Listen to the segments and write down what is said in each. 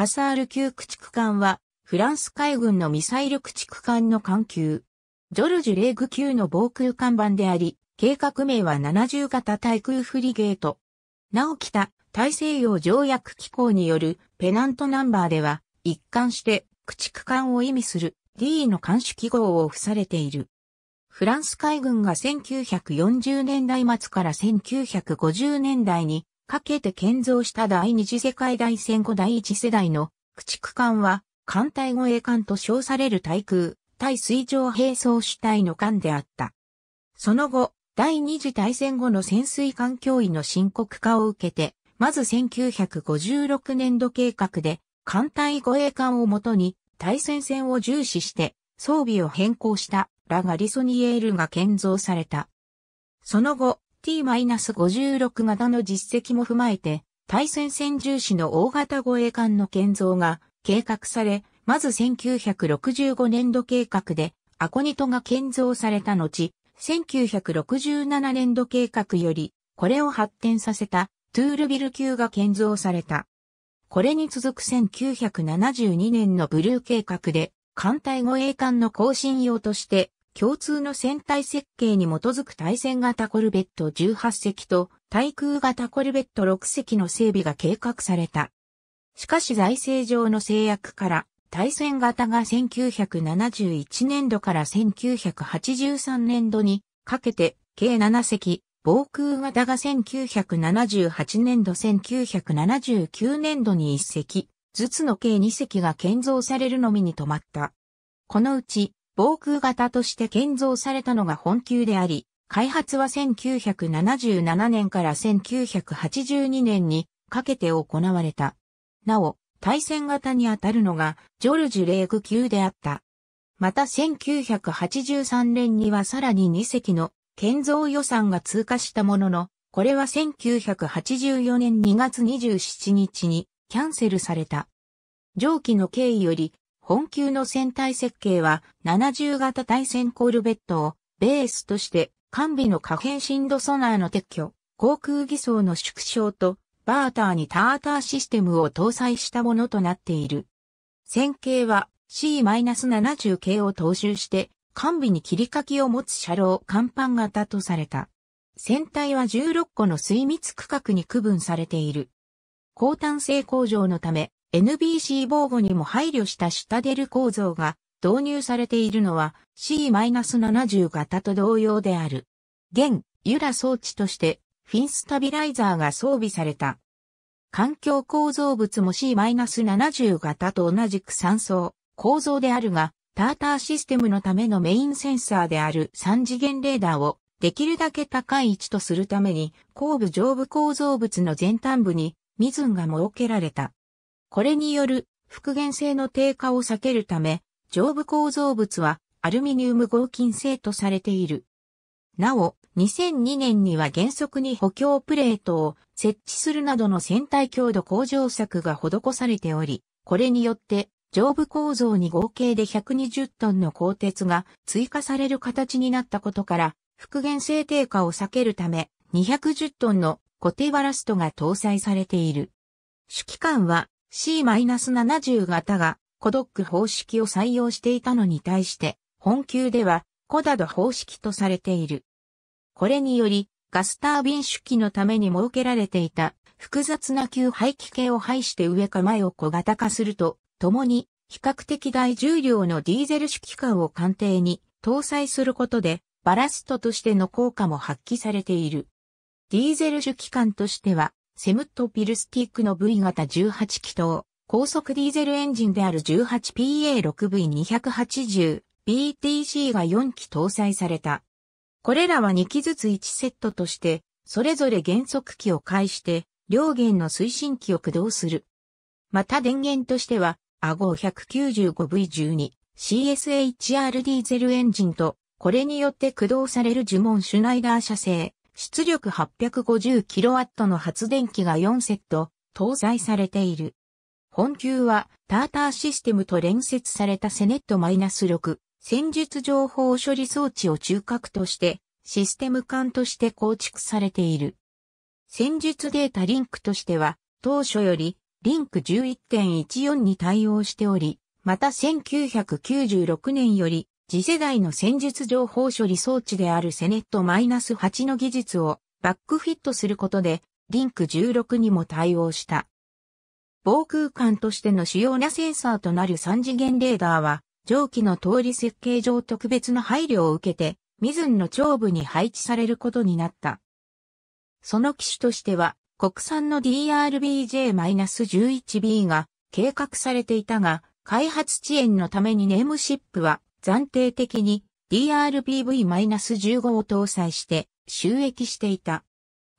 カサール級駆逐艦は、フランス海軍のミサイル駆逐艦の艦級。ジョルジュ・レーグ級の防空看板であり、計画名は70型対空フリゲート。なお北、大西洋条約機構によるペナントナンバーでは、一貫して駆逐艦を意味する D の艦種記号を付されている。フランス海軍が1940年代末から1950年代にかけて建造した第二次世界大戦後第一世代の駆逐艦は、艦隊護衛艦と称される対空、対水上兵装主体の艦であった。その後、第二次大戦後の潜水艦脅威の深刻化を受けて、まず1956年度計画で、艦隊護衛艦をもとに、対戦線を重視して、装備を変更したラガリソニエールが建造された。その後、t 5 6型の実績も踏まえて、対戦戦重視の大型護衛艦の建造が計画され、まず1965年度計画で、アコニトが建造された後、1967年度計画より、これを発展させたトゥールビル級が建造された。これに続く1972年のブルー計画で、艦隊護衛艦の更新用として、共通の船体設計に基づく対戦型コルベット18隻と対空型コルベット6隻の整備が計画された。しかし財政上の制約から対戦型が1971年度から1983年度にかけて計7隻、防空型が1978年度1979年度に1隻、ずつの計2隻が建造されるのみに止まった。このうち防空型として建造されたのが本級であり、開発は1977年から1982年にかけて行われた。なお、対戦型にあたるのがジョルジュ・レーク級であった。また1983年にはさらに2隻の建造予算が通過したものの、これは1984年2月27日にキャンセルされた。上記の経緯より本級の船体設計は70型対戦コルベットをベースとして完備の可変振動ソナーの撤去、航空偽装の縮小とバーターにターターシステムを搭載したものとなっている。船形は C-70 系を踏襲して完備に切り欠きを持つ車両甲板型とされた。船体は16個の水密区画に区分されている。高単性向上のため、NBC 防護にも配慮したシュタデル構造が導入されているのは C-70 型と同様である。現、ユラ装置としてフィンスタビライザーが装備された。環境構造物も C-70 型と同じく3層構造であるが、ターターシステムのためのメインセンサーである3次元レーダーをできるだけ高い位置とするために後部上部構造物の前端部にミズンが設けられた。これによる復元性の低下を避けるため、上部構造物はアルミニウム合金製とされている。なお、2002年には原則に補強プレートを設置するなどの船体強度向上策が施されており、これによって上部構造に合計で120トンの鋼鉄が追加される形になったことから、復元性低下を避けるため、210トンの固定バラストが搭載されている。主機関は C-70 型がコドック方式を採用していたのに対して、本級ではコダド方式とされている。これにより、ガスタービン主機のために設けられていた複雑な旧排気系を排して上か前を小型化すると、共に比較的大重量のディーゼル主機関を艦艇に搭載することで、バラストとしての効果も発揮されている。ディーゼル主機関としては、セムットピルスティックの V 型18気筒、高速ディーゼルエンジンである 18PA6V280、BTC が4機搭載された。これらは2機ずつ1セットとして、それぞれ減速機を介して、両弦の推進機を駆動する。また電源としては、a 1 9 5 v 1 2 CSHR ディーゼルエンジンと、これによって駆動される呪文シュナイダー社製、出力 850kW の発電機が4セット搭載されている。本級はターターシステムと連接されたセネット -6 戦術情報処理装置を中核としてシステム艦として構築されている。戦術データリンクとしては当初よりリンク11.14に対応しており、また1996年より次世代の戦術情報処理装置であるセネット -8 の技術をバックフィットすることで、リンク16にも対応した。防空間としての主要なセンサーとなる3次元レーダーは、蒸気の通り設計上特別な配慮を受けて、ミズンの頂部に配置されることになった。その機種としては、国産の DRBJ-11B が計画されていたが、開発遅延のためにネームシップは暫定的に DRBV-15 を搭載して収益していた。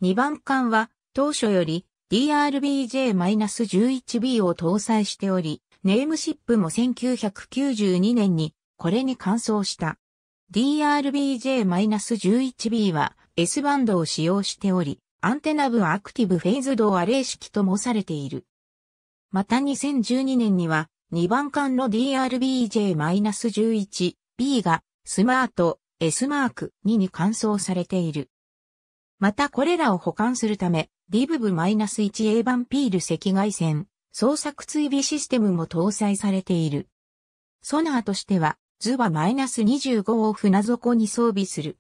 2番艦は当初より DRBJ-11B を搭載しており、ネームシップも1992年にこれに換装した。DRBJ-11B は S バンドを使用しており、アンテナ部アクティブフェイズドアレー式ともされている。また2012年には2番間の DRBJ-11B がスマート S マーク2に換装されている。またこれらを保管するため d v ブ1 a 版ピール赤外線捜索追尾システムも搭載されている。ソナーとしてはズバ -25 を船底に装備する。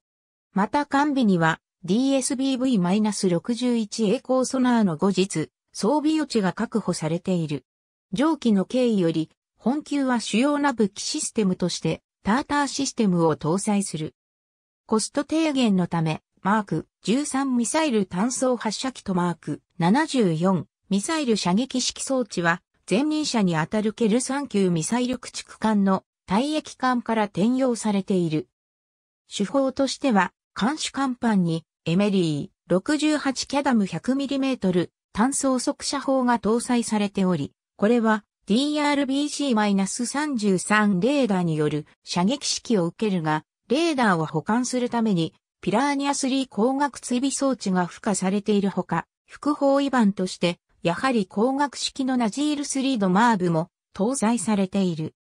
また完備には DSBV-61A 高ソナーの後日装備余地が確保されている。上記の経緯より、本級は主要な武器システムとして、ターターシステムを搭載する。コスト低減のため、マーク13ミサイル単装発射機とマーク74ミサイル射撃式装置は、前任者にあたるケル3級ミサイル駆逐艦の退役艦から転用されている。手法としては、監視艦板にエメリー68キャダム 100mm 単装速射砲が搭載されており、これは DRBC-33 レーダーによる射撃式を受けるが、レーダーを保管するために、ピラーニア3光学追尾装置が付加されているほか、複方囲板として、やはり光学式のナジール3ドマーブも搭載されている。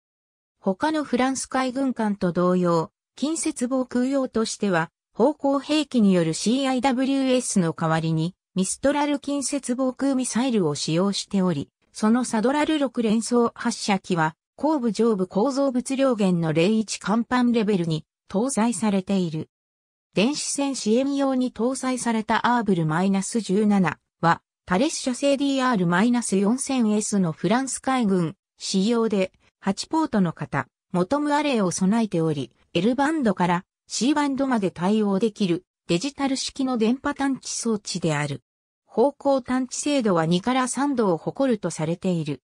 他のフランス海軍艦と同様、近接防空用としては、方向兵器による CIWS の代わりに、ミストラル近接防空ミサイルを使用しており、そのサドラル6連装発射機は、後部上部構造物量源の01甲板レベルに搭載されている。電子戦支援用に搭載されたアーブル -17 は、パレッシャ製 DR-4000S のフランス海軍仕様で8ポートの型、モトムアレイを備えており、L バンドから C バンドまで対応できるデジタル式の電波探知装置である。方向探知精度は2から3度を誇るとされている。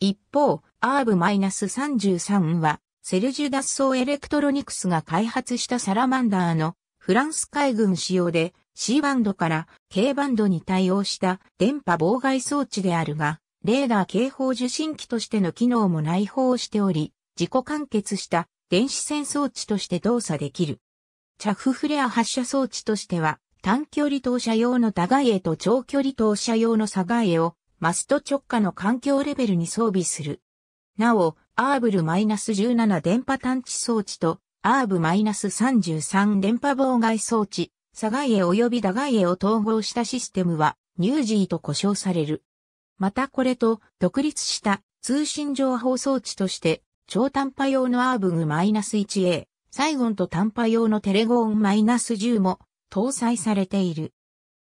一方、ARB-33 は、セルジュ脱走エレクトロニクスが開発したサラマンダーのフランス海軍仕様で C バンドから K バンドに対応した電波妨害装置であるが、レーダー警報受信機としての機能も内包しており、自己完結した電子線装置として動作できる。チャフフレア発射装置としては、短距離投射用のガイ絵と長距離投射用のガイエをマスト直下の環境レベルに装備する。なお、アーブル -17 電波探知装置とアーブ -33 電波妨害装置、差外エ及びガイ絵を統合したシステムはニュージーと呼称される。またこれと独立した通信情報装置として超短波用のアーブグ -1A、サイゴンと短波用のテレゴン -10 も搭載されている。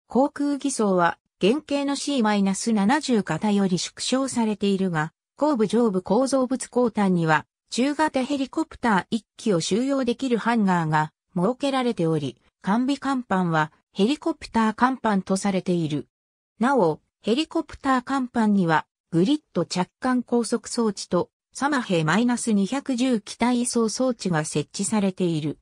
航空偽装は原型の C-70 型より縮小されているが、後部上部構造物後端には中型ヘリコプター1機を収容できるハンガーが設けられており、完備甲板はヘリコプター甲板とされている。なお、ヘリコプター甲板にはグリッド着艦高速装置とサマヘ -210 機体移送装置が設置されている。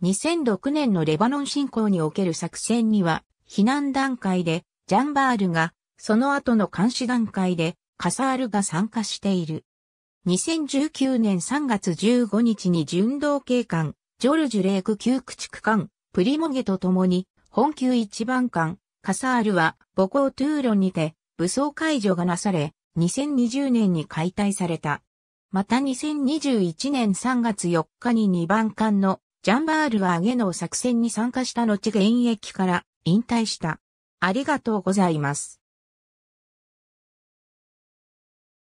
2006年のレバノン侵攻における作戦には、避難段階でジャンバールが、その後の監視段階でカサールが参加している。2019年3月15日に巡道警官、ジョルジュ・レーク旧駆逐艦、プリモゲと共に、本級一番艦、カサールは母校トゥーロンにて武装解除がなされ、2020年に解体された。また2021年3月4日に2番艦のジャンバールはアゲノ作戦に参加した後現役から引退した。ありがとうございます。